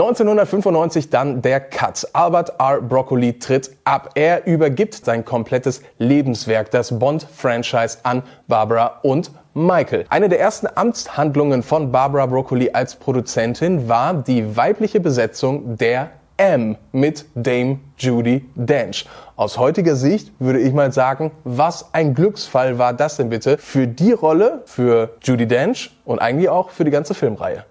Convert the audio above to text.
1995 dann der Cut. Albert R. Broccoli tritt ab. Er übergibt sein komplettes Lebenswerk, das Bond-Franchise, an Barbara und Michael. Eine der ersten Amtshandlungen von Barbara Broccoli als Produzentin war die weibliche Besetzung der M mit Dame Judy Dench. Aus heutiger Sicht würde ich mal sagen, was ein Glücksfall war das denn bitte für die Rolle, für Judy Dench und eigentlich auch für die ganze Filmreihe.